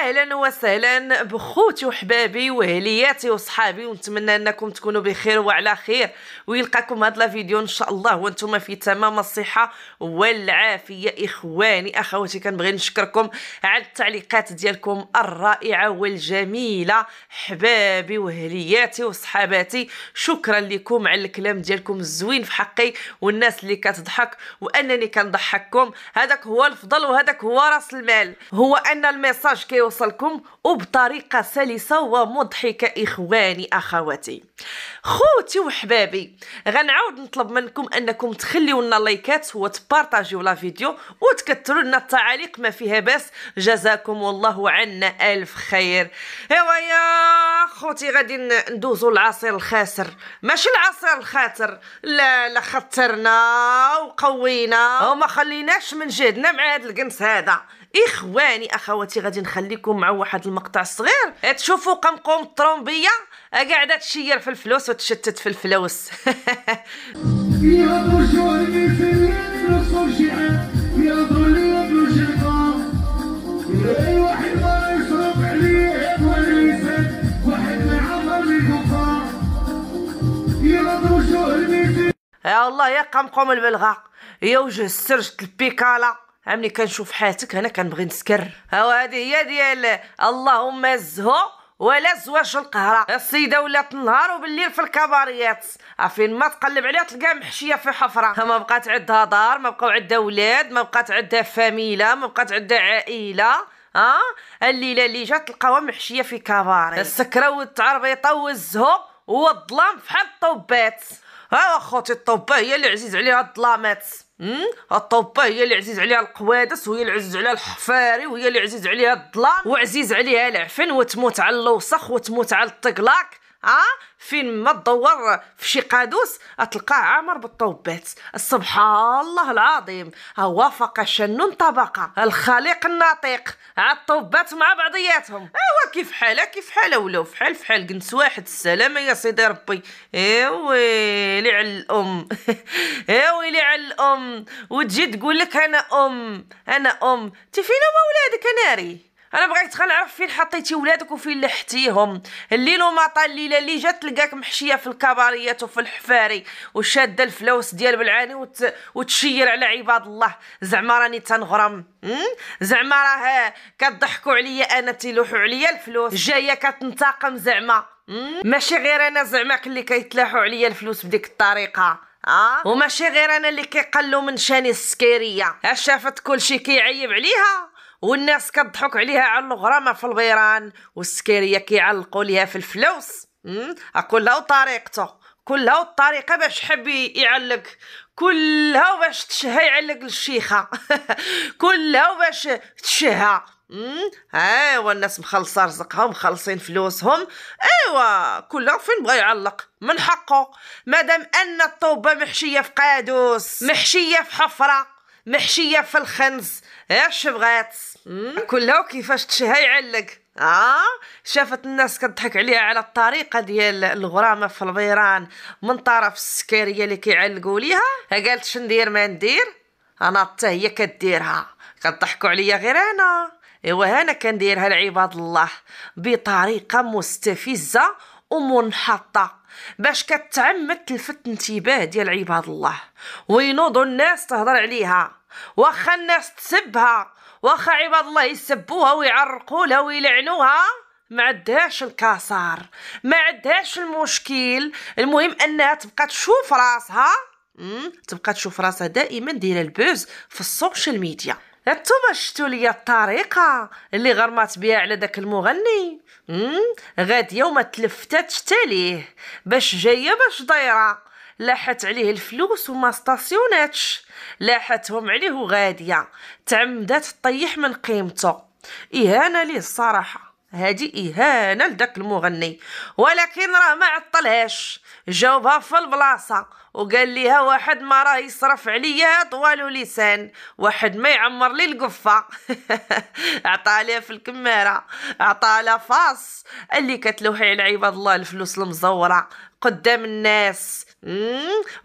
اهلا وسهلا بخوتي وحبابي وهلياتي وصحابي ونتمنى انكم تكونوا بخير وعلى خير ويلقاكم هاد الفيديو ان شاء الله وانتم في تمام الصحه والعافيه اخواني اخواتي كنبغي نشكركم على التعليقات ديالكم الرائعه والجميله حبابي وهلياتي وصحاباتي شكرا لكم على الكلام ديالكم الزوين في حقي والناس اللي كتضحك وانني كنضحككم هذاك هو الفضل وهذاك هو راس المال هو ان الميساج كيوصل يوصلكم وبطريقه سلسه ومضحكه اخواني اخواتي خوتي وحبابي غنعاود نطلب منكم انكم تخليو لنا لايكات وتبارطاجيو لا فيديو وتكثروا لنا التعاليق ما فيها باس جزاكم الله عنا الف خير ايوا يا خوتي غادي ندوزو العصير الخاسر ماشي العصير الخاطر لا لا خطرنا وقوينا وما خليناش من جهدنا مع هذا القنص هذا اخواني اخواتي غادي نخليكم مع واحد المقطع صغير إيه، تشوفوا قمقوم الطرومبيه قاعده تشير في الفلوس وتشتت في الفلوس يا يا الله يا قمقوم البلغه يا وجه السرج البيكاله عملي كنشوف حياتك انا كنبغي نسكر ها هذه هي ديال اللهم الزهو ولا زواج القهرة السيدة ولات النهار وبالليل في الكباريات عفين ما تقلب عليها تلقاها محشية في حفرة ما بقات عندها دار ما بقاو عندها ولاد ما بقات عندها فاميلة ما بقات عندها عائلة ها أه؟ الليلة اللي جات تلقاوها محشية في كباري السكرة والتعربيطة والزهو والظلام فحال الطوبات ها خوتي الطوبة هي اللي عزيز عليها الظلامات الطوبه هي اللي عزيز عليها القوادس وهي اللي عزيز عليها الحفاري وهي اللي عزيز عليها الظلام وعزيز عليها العفن وتموت على الوسخ وتموت على الطقلاك اه فين ما تدور في شي قادوس تلقاه عامر بالطوبات سبحان الله العظيم وافق شن طبقة الخليق الناطق عاد الطوبات مع بعضياتهم ايوا كيف حالها كيف حالها ولو في حال في حال كنت واحد السلامة يا سيدي ربي ويلي على الام ويلي على الام وتجي تقول لك انا ام انا ام تفينا ما ولادك ناري انا بغيت غنعرف فين حطيتي ولادك وفين لحتيهم الليل وما طال الليله اللي جات تلقاك محشيه في الكباريات وفي الحفاري وشاده الفلوس ديال بلعاني وت... وتشير على عباد الله زعما راني تنغرم زعما راه كضحكوا عليا انا تيلوحوا عليا الفلوس جايه كتنتقم زعما ماشي غير انا زعماك اللي كيتلاحوا عليا الفلوس بديك الطريقه اه وماشي غير انا اللي كيقلوا من شاني السكيريه اش شافت كلشي كيعيب عليها والناس كضحك عليها على الغرامة في البيران والسكيرية كيعلقوا ليها في الفلوس كلها وطريقته كلها الطريقة باش حب يعلق كلها باش تشهى يعلق للشيخة كلها باش تشهى ايوا الناس مخلصه رزقهم مخلصين فلوسهم ايوا كل فين بغى يعلق من حقه مادام ان الطوبه محشيه في قادوس محشيه في حفره محشيه في الخنز اش بغات كلها وكيفاش تشيها يعلق اه شافت الناس كضحك عليها على الطريقه ديال الغرامه في البيران من طرف السكريه اللي كيعلقوا ليها قالت شندير ما ندير انا حتى هي كديرها كضحكوا عليا غير انا ايوا انا كنديرها لعباد الله بطريقه مستفزه ومنحطه باش كتعمد تلفت انتباه ديال عباد الله وينوضوا الناس تهضر عليها واخا الناس تسبها واخا عباد الله يسبوها ويعرقولها ويلعنوها ما عندهاش الكسار ما عندهاش المشكل المهم انها تبقى تشوف راسها تبقى تشوف راسها دائما دير البوز في السوشيال ميديا انتوما شفتوا ليا الطريقه اللي غرمات بها على داك المغني غاديه وما تلفتاتش حتى ليه باش جايه باش دايره لاحت عليه الفلوس وما استاسيوناتش لاحتهم عليه غادية تعمدات تطيح من قيمته اهانه ليه الصراحه هادي اهانه لداك المغني ولكن راه ما عطلهاش جاوبها في البلاصه وقال ليها واحد ما راه يصرف عليا طوال لسان واحد ما يعمر لي القفه عطاها ليها في الكماره عطا لها فاس اللي كتلوحي على عباد الله الفلوس المزوره قدام الناس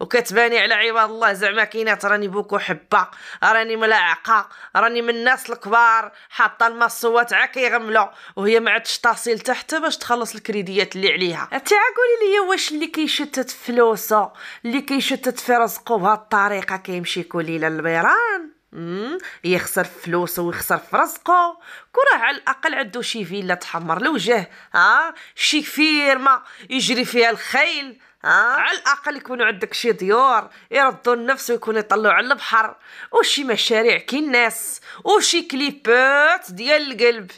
وكتباني على عباد الله زعما كاينات راني بوكو حبه راني ملاعقه راني من الناس الكبار حاطه المصوات عا كيغملوا وهي ما عادش تصل تحت باش تخلص الكريديات اللي عليها انت قولي لي واش اللي كيشتت فلوسه اللي كيشتت في رزقه بهالطريقه كيمشي ليله للبيران يخسر فلوسه ويخسر في رزقه كره على الاقل عنده شي فيلا تحمر الوجه ها شي فيرما يجري فيها الخيل ها على الاقل يكون عندك شي ديور يردوا النفس ويكون يطلعوا على البحر وشي مشاريع كي الناس وشي كليبات ديال القلب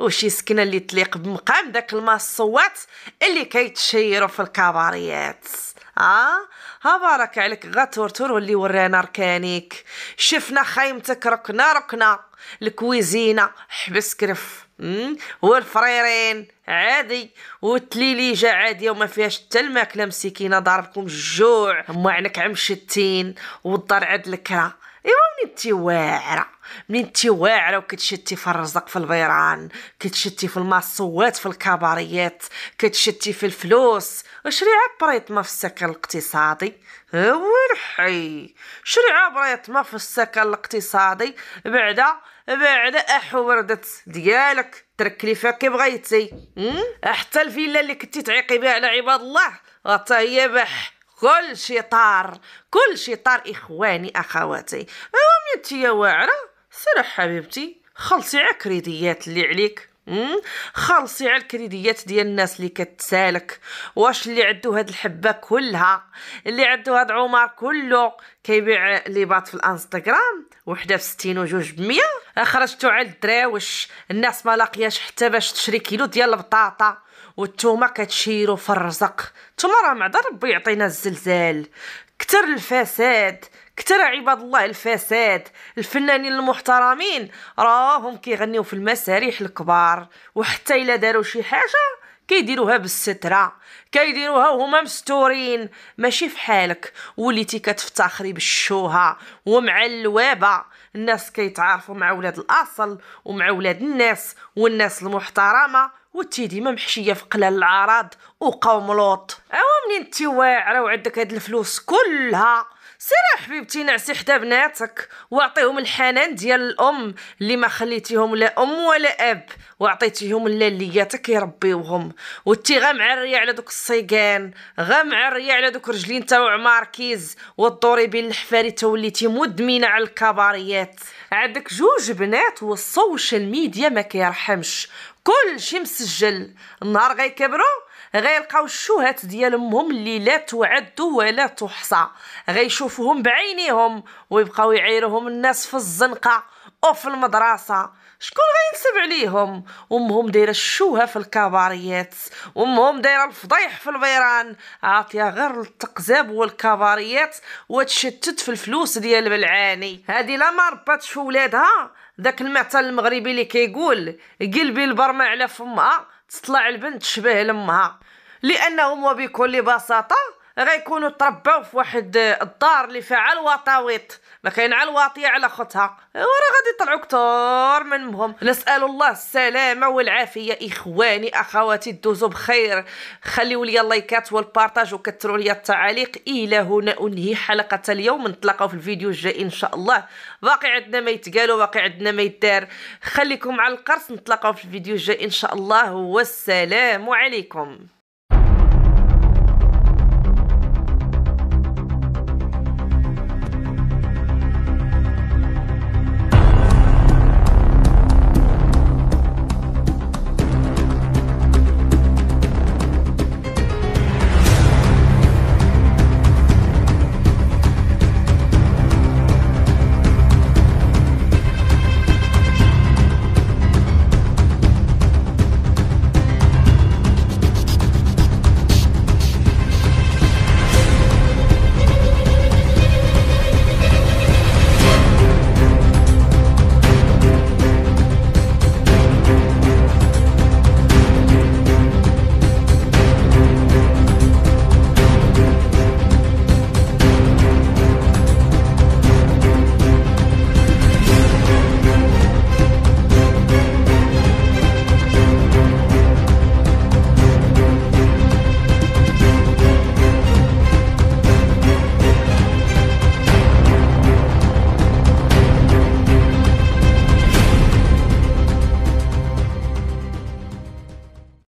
وشي سكنه اللي تليق بمقام داك المصوات اللي كيتشيروا في الكباريات اه هبارك عليك غاتور تور اللي ورانا ركانيك شفنا خيمتك ركنا ركنا الكويزينه حبس كرف والفريرين عادي جا عادية وما فيهاش حتى الماكلة مسكينة ضربكم الجوع ما عنك عم شتين والدار عاد الكرا ايوا منين تي واعره منين انت واعره وكتشتي في الرزق في البيران كتشتي في الماسوات في الكباريات كتشتي في الفلوس شريعه ما في السكن الاقتصادي وين حي شريعه ما في السكن الاقتصادي بعدا بعدا احوردت ديالك فيها كي بغيتي حتى الفيلا اللي كنتي تعيقي بها على عباد الله حتى هي بح كل شي طار كل شي طار اخواني اخواتي ميتي واعره سرح حبيبتي خلصي على الكريديات اللي عليك خلصي على الكريديات ديال الناس اللي كتسالك واش اللي عندو هاد الحبه كلها اللي عندو هاد عمر كله كيبيع لي بات في الانستغرام وحده بستين 60 وجوج ب 100 خرجتو على الدراوش الناس ما لاقياش حتى باش تشري كيلو ديال البطاطا وانتوما كتشيرو في الرزق نتوما راه معدا ربي يعطينا الزلزال كتر الفساد كتر عباد الله الفساد الفنانين المحترمين راهم كيغنيو في المسارح الكبار وحتى الا داروا شي حاجه كيديروها بالسترة كيديروها وهما مستورين ماشي فحالك وليتي كتفتخري بالشوهة ومع اللوابة الناس كيتعارفوا مع ولاد الاصل ومع ولاد الناس والناس المحترمه وتي ديما محشيه في قلال العراض وقوم لوط اوا منين انت واعره وعندك هاد الفلوس كلها سير حبيبتي نعسي حدا بناتك واعطيهم الحنان ديال الام اللي ما خليتيهم لا ام ولا اب وعطيتيهم لالياتك يربيوهم وتي غا معريه على دوك الصيقان غا معريه على دوك رجلين تاع ماركيز وتدوري بين الحفاري تا وليتي مدمنه على الكباريات عندك جوج بنات والسوشيال ميديا ما كيرحمش كل شي مسجل النهار غيكبروا غيلقاو الشهات ديال امهم اللي لا تعد ولا تحصى غيشوفوهم بعينيهم ويبقاو يعيرهم الناس في الزنقه او في المدرسه شكون غينسب عليهم امهم دايره الشوهه في الكباريات امهم دايره الفضيح في البيران عاطيه غير التقزاب والكباريات وتشتت في الفلوس ديال بلعاني هذه لا ما في ولادها ذاك المثل المغربي اللي كيقول قلبي البرمه على فمها تطلع البنت شبه لامها لانهم وبكل بساطه غيكونوا تربوا في واحد الدار اللي فيها الوطاويط ما كاين على الواطيه على خطها وراه غادي يطلعوا كثار منهم نسال الله السلامه والعافيه اخواني اخواتي دوزوا بخير خليوا لي اللايكات والبارطاج وكثروا لي التعاليق الى هنا انهي حلقه اليوم نتلاقاو في الفيديو الجاي ان شاء الله باقي عندنا ما يتقالوا باقي عندنا ما يدار خليكم على القرص نتلاقاو في الفيديو الجاي ان شاء الله والسلام عليكم